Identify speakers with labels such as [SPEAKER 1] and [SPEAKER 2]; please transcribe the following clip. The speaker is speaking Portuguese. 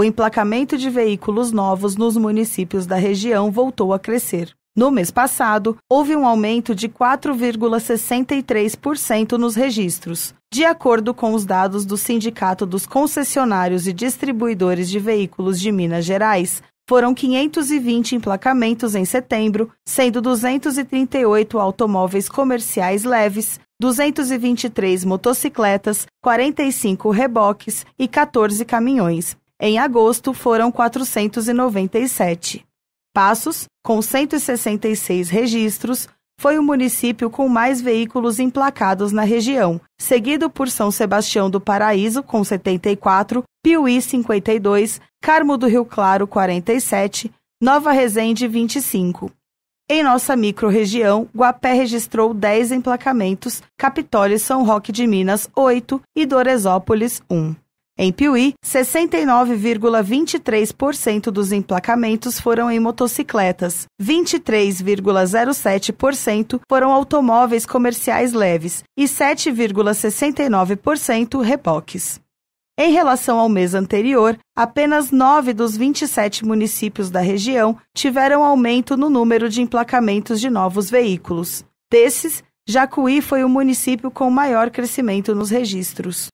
[SPEAKER 1] o emplacamento de veículos novos nos municípios da região voltou a crescer. No mês passado, houve um aumento de 4,63% nos registros, de acordo com os dados do Sindicato dos Concessionários e Distribuidores de Veículos de Minas Gerais. Foram 520 emplacamentos em setembro, sendo 238 automóveis comerciais leves, 223 motocicletas, 45 reboques e 14 caminhões. Em agosto, foram 497. Passos, com 166 registros, foi o município com mais veículos emplacados na região, seguido por São Sebastião do Paraíso, com 74, Piuí, 52, Carmo do Rio Claro, 47, Nova Resende, 25. Em nossa microrregião, Guapé registrou 10 emplacamentos, Capitólio e São Roque de Minas, 8 e Doresópolis, 1. Em Piuí, 69,23% dos emplacamentos foram em motocicletas, 23,07% foram automóveis comerciais leves e 7,69% repoques. Em relação ao mês anterior, apenas 9 dos 27 municípios da região tiveram aumento no número de emplacamentos de novos veículos. Desses, Jacuí foi o município com maior crescimento nos registros.